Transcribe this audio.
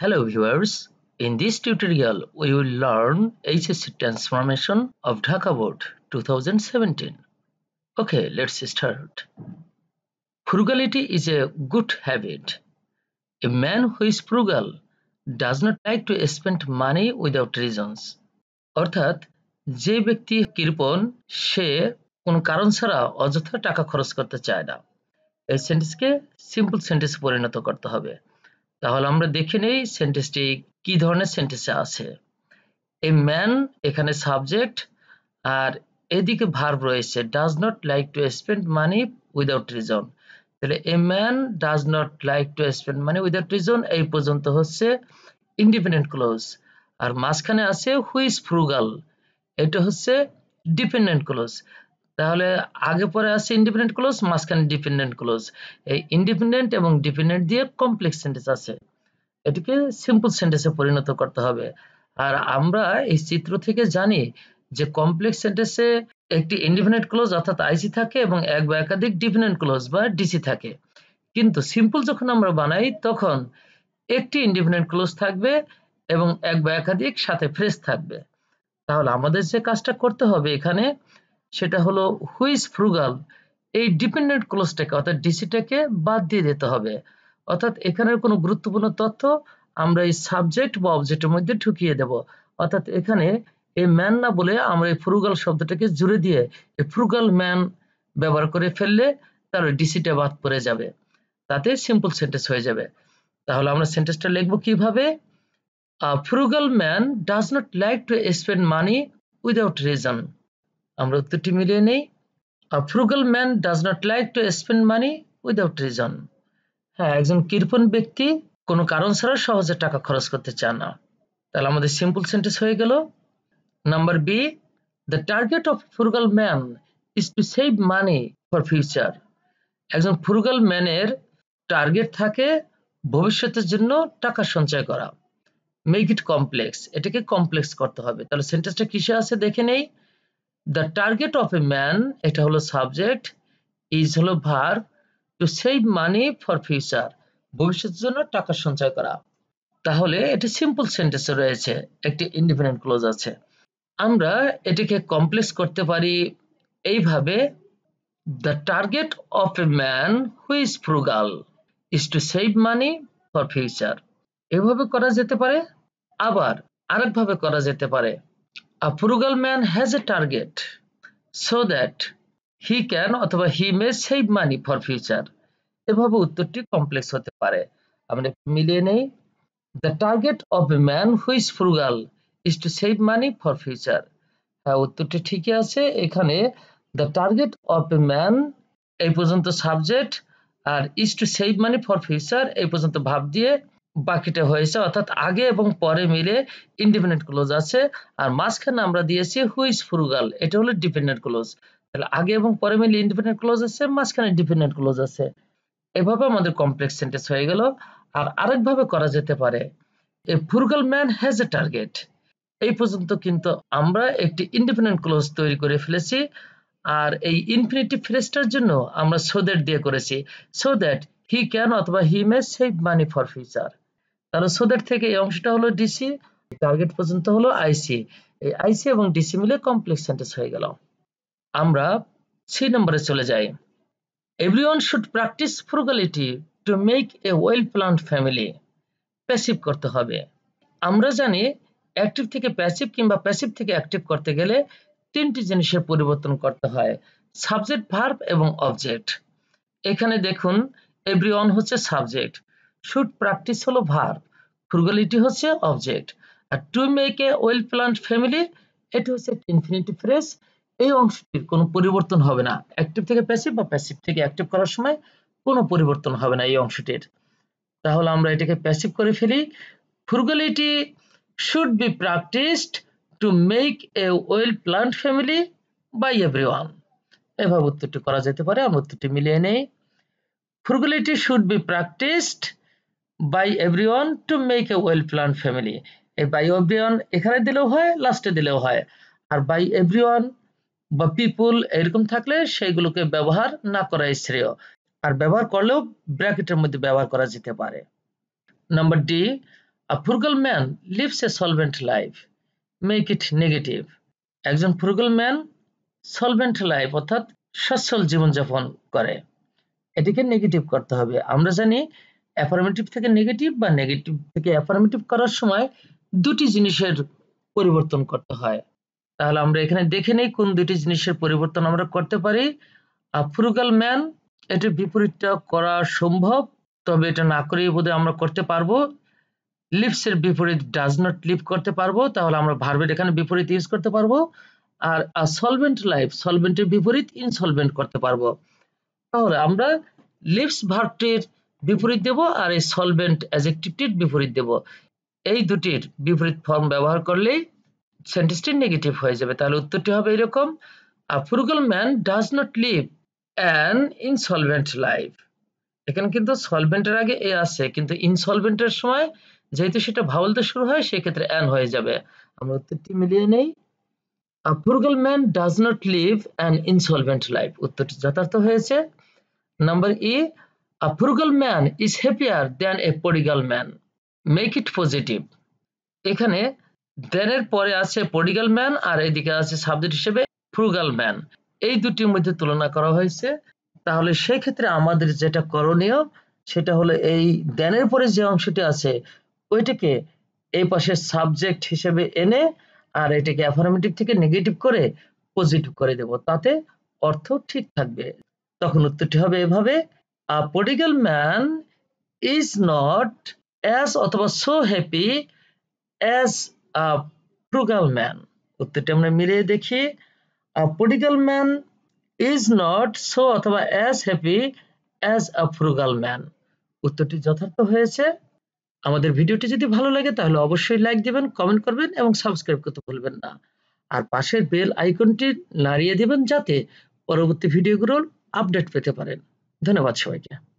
Hello viewers, in this tutorial we will learn HSC transformation of Dhaka Board 2017. Okay, let's start. Frugality is a good habit. A man who is frugal does not like to spend money without reasons. অর্থাৎ যে ব্যক্তি কৃপণ সে কোনো কারণ ছাড়া অযথা টাকা খরচ করতে চায় না এই সেন্টেন্সকে সিম্পল সেন্টেন্সে পরিণত করতে হবে তাহলে আমরা দেখে নেই সেন্টেন্সটি কি ধরনের সেন্টেন্সে আছে এই ম্যান এখানে সাবজেক্ট আর এদিকে ভার্ব রয়েছে does not like to spend money without reason তাহলে a man does not like to spend money without reason এই পর্যন্ত হচ্ছে ইন্ডিপেন্ডেন্ট ক্লোজ আর মাঝখানে আছে হুইস ফ্রুগাল এটা হচ্ছে ডিপেন্ডেন্ট ক্লোজ তাহলে আগে পরে আসছে ইন্ডিপেন্ডেন্ট ক্লোজ মাঝখানে ডিপেন্ডেন্ট ক্লোজ এই ইন্ডিপেন্ডেন্ট এবং ডিপেন্ডেন্ট দিয়ে কমপ্লেক্স সেন্টেন্স আছে এটিকে সিম্পল সেন্টেন্সে পরিণত করতে হবে আর আমরা এই চিত্র থেকে জানি যে কমপ্লেক্স সেন্টেন্সে একটি ইন্ডিপেন্ডেন্ট ক্লোজ অর্থাৎ আইসি থাকে এবং এক বা একাধিক ডিপেন্ডেন্ট ক্লোজ বা ডিসি থাকে কিন্তু সিম্পল যখন আমরা বানাই তখন একটি ইন্ডিপেন্ডেন্ট ক্লোজ থাকবে এবং এক বা একাধিক সাথে ফ্রেশ থাকবে তাহলে আমাদের যে কাজটা করতে হবে এখানে সেটা হলো হুইজ ফ্রুগাল এই ডিপেন্ডেন্ট ক্লোজটাকে অর্থাৎ ডিসিটাকে বাদ দিয়ে দিতে হবে অর্থাৎ এখানের কোনো গুরুত্বপূর্ণ তথ্য আমরা এই সাবজেক্ট বা অবজেক্টের মধ্যে ঢুকিয়ে দেব অর্থাৎ এখানে এই ম্যান না বলে আমরা এই ফ্রুগাল শব্দটাকে জুড়ে দিয়ে এই ফ্রুগাল ম্যান ব্যবহার করে ফেললে তার ডিসিটা বাদ পড়ে যাবে তাতে সিম্পল সেন্টেন্স হয়ে যাবে তাহলে আমরা সেন্টেন্সটা লিখবো কিভাবে frugal man does not like to spend money without reason আমরা উত্তরটি মিলিয়ে নেই আর frugal man does not like to spend money without reason হ্যাঁ একজন কৃপণ ব্যক্তি কোনো কারণ ছাড়া সহজে টাকা খরচ করতে চায় না তাহলে আমাদের সিম্পল সেন্টেন্স হয়ে গেল number B the target of frugal man is to save money for future একজন ফ্রুগাল ম্যানের টার্গেট থাকে ভবিষ্যতের জন্য টাকা সঞ্চয় করা মেক ইট কমপ্লেক্স এটাকে কমপ্লেক্স করতে হবে তাহলে সেন্টেন্সটা কিসে আছে দেখে নেই the target of a man এটা হলো সাবজেক্ট ইজ হলো verb to save money for future ভবিষ্যতের জন্য টাকা সঞ্চয় করা তাহলে এটি সিম্পল সেন্টেন্স রয়েছে একটি ইন্ডিপেন্ডেন্ট ক্লোজ আছে আমরা এটিকে কমপ্লেক্স করতে পারি এইভাবে the target of a man who's frugal is to save money for future এভাবে করা যেতে পারে আবার আরেকভাবে করা যেতে পারে A frugal man has a target so that he can অথবা he may save money for future এভাবে উত্তরটি কমপ্লেক্স হতে পারে আমরা মিলিয়ে নেই the target of a man who's frugal is to save money for future হ্যাঁ উত্তরটি ঠিকই আছে এখানে the target of a man এই পর্যন্ত সাবজেক্ট আর is to save money for future এই পর্যন্ত ভাব দিয়ে বাকিটা হয়েছে অর্থাৎ আগে এবং পরে মিলে ইন্ডিপেন্ডেন্ট ক্লোজ আছে আর মাঝখানে আমরা দিয়েছি হুইজ ফুরুগাল এটা হলো ডিপেন্ডেন্ট ক্লোজ তাহলে আগে এবং পরে মিলে ইন্ডিপেন্ডেন্ট ক্লোজ আছে মাঝখানে ডিপেন্ডেন্ট ক্লোজ আছে এভাবে আমাদের কমপ্লেক্স সেন্টেন্স হয়ে গেল আর আরেকভাবে করা যেতে পারে a frugal man has a target এই পর্যন্ত কিন্তু আমরা একটি ইন্ডিপেন্ডেন্ট ক্লোজ তৈরি করে ফেলেছি আর এই ইনফিনিটি ফ্রেজটার জন্য আমরা সো দ্যাট দিয়ে করেছি সো দ্যাট হি ক্যান অথবা he may save money for future তাহলে সোদের থেকে এই অংশটা হলো ডিসি টার্গেট পর্যন্ত হলো আইসি এই আইসি এবং ডিসি মিলে কমপ্লেক্স সেন্টেন্স হয়ে গেল আমরা সি নম্বরে চলে যাই everyone should practise frugality to make a well planned family passive করতে হবে আমরা জানি অ্যাক্টিভ থেকে প্যাসিভ কিংবা প্যাসিভ থেকে অ্যাক্টিভ করতে গেলে তিনটি জিনিসের পরিবর্তন করতে হয় সাবজেক্ট ভার্ব এবং অবজেক্ট এখানে দেখুন এভরিওয়ান হচ্ছে সাবজেক্ট শুড প্র্যাকটিস হলো ভার ফ্রুগালিটি হচ্ছে অবজেক্ট আর to make a well planned ফ্যামিলির এটি হচ্ছে ইনফিনিটি ফ্রেস এই অংশটির কোনো পরিবর্তন হবে না অ্যাক্টিভ থেকে প্যাসিভ বা প্যাসিভ থেকে অ্যাক্টিভ করার সময় কোনো পরিবর্তন হবে না এই অংশটির তাহলে আমরা এটাকে প্যাসিভ করে ফেলি frugality should be practised to make a well planned family by everyone এভাবে উত্তরটি করা যেতে পারে আমরা উত্তরটি মিলিয়ে নেই frugality should be practised by everyone to make a well planned family এই বাই এভরিওয়ান এখানে দিলেও হয় লাস্টে দিলেও হয় আর বাই এভরিওয়ান বা পিপুল এরকম থাকলে সেইগুলোকে ব্যবহার না করাই শ্রেয় আর ব্যবহার করলেও ব্র্যাকেটের মধ্যে ব্যবহার করা যেতে পারে number D a frugal man lives a solvent life make it negative একজন ফুরগল ম্যান সলভেন্ট লাইফ অর্থাৎ সচ্ছল জীবনযাপন করে এটিকে নেগেটিভ করতে হবে আমরা জানি অ্যাফার্মেটিভ থেকে নেগেটিভ বা নেগেটিভ থেকে অ্যাফার্মেটিভ করার সময় দুটি জিনিসের পরিবর্তন করতে হয় তাহলে আমরা এখানে দেখে নেই কোন দুটি জিনিসের পরিবর্তন আমরা করতে পারি ফ্রুগাল ম্যান এটির বিপরীতটা করা সম্ভব তবে এটা না করেই বোধহয় আমরা করতে পারবো লিপসের বিপরীত ডাজ নট লিপ করতে পারবো তাহলে আমরা ভার্বের এখানে বিপরীত ইউজ করতে পারবো আর সলভেন্ট লাইফ সলভেন্টের বিপরীত ইনসলভেন্ট করতে পারবো তাহলে আমরা লিপস ভার্বটির বিপরীত দেব আর এই সলভেন্ট অ্যাজেকটিভটির বিপরীত দেব এই দুটির বিপরীত ফর্ম ব্যবহার করলেই সেন্টেন্সটি নেগেটিভ হয়ে যাবে তাহলে উত্তরটি হবে এরকম a frugal man does not live an insolvent life এখানে কিন্তু সলভেন্টের আগে এ আছে কিন্তু ইনসলভেন্টের সময় যেহেতু সেটা ভাবলতে শুরু হয় সেক্ষেত্রে অ্যান হয়ে যাবে আমরা উত্তরটি মিলিয়ে নেই a frugal man does not live an insolvent life উত্তরটি যথার্থ হয়েছে number E e, A frugal man is happier than a prodigal man. Make it positive. এখানে দেনের পরে আছে পডিগাল ম্যান আর এদিকে আছে সাবজেক্ট হিসেবে ফ্রুগাল ম্যান এই দুটির মধ্যে তুলনা করা হয়েছে তাহলে সেক্ষেত্রে আমাদের যেটা করণীয় সেটা হলো এই দেনের পরে যে অংশটি আছে ওইটাকে এই পাশে সাবজেক্ট হিসেবে এনে আর এটাকে অ্যাফার্মেটিভ থেকে নেগেটিভ করে পজিটিভ করে দেব তাতে অর্থ ঠিক থাকবে তখন উত্তরটি হবে এভাবে a prodigal man is not as অথবা so happy as a frugal man উত্তরটা আমরা মিলিয়ে দেখি a prodigal man is not so অথবা as happy as a frugal man উত্তরটি যথার্থ হয়েছে আমাদের ভিডিওটি যদি ভালো লাগে তাহলে অবশ্যই লাইক দিবেন কমেন্ট করবেন এবং সাবস্ক্রাইব করতে ভুলবেন না আর পাশের বেল আইকনটি নাড়িয়ে দিবেন যাতে পরবর্তী ভিডিওগুলোর আপডেট পেতে পারেন ধন্যবাদ সবাইকে।